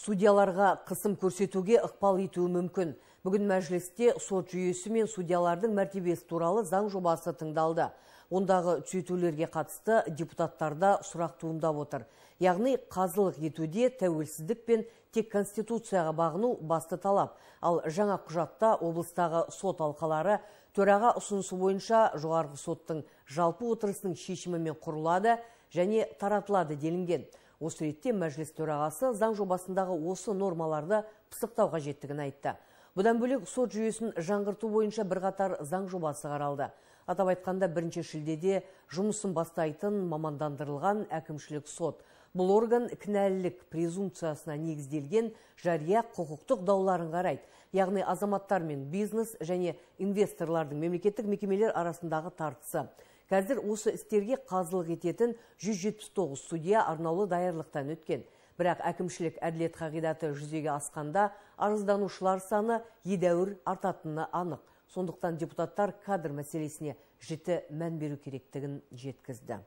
судьяларға қысым көрсетуге ықпал етуі мүмкін. Бүгін мәжілісте сот жүйесі мен судьялардың мәртебесі туралы заң жобасы тыңдалды. Ондағы түзетулерге қатысты депутаттарда сұрақ туындап отыр. Яғни қазылық етуде тәуелсіздік пен тек конституцияға бағыну басты талап. Ал жаңа құжатта облыстағы сот алқалары төраға ұсынысы бойынша жоғарғы соттың жалпы отырысының шешімімен құрылады және таратылады делінген. Осы ретте мәжіліс төрағасы заң жобасындағы осы нормаларды пысықтауға жеттігін айтты. Бұдан бөлек сот жүйесін жаңғырту бойынша бірқатар заң жобасы қаралды. Атап айтқанда бірінші шілдеде жұмысын бастайтын мамандандырылған әкімшілік сот. Бұл орган кінәлілік презумпциясына негізделген жария құқықтық дауларын қарайды. Яғни азаматтар мен бизнес және инвесторлардың мемлекеттік мекемелер арасындағы тартысы. Қазір осы істерге қазылық ететін 179 судья арналы даярлықтан өткен. Бірақ әкімшілік әділет қағидаты жүзеге асқанда арызданушылар саны едәуір артатыны анық. Сондықтан депутаттар кадр мәселесіне жеті мән беру керектігін жеткізді.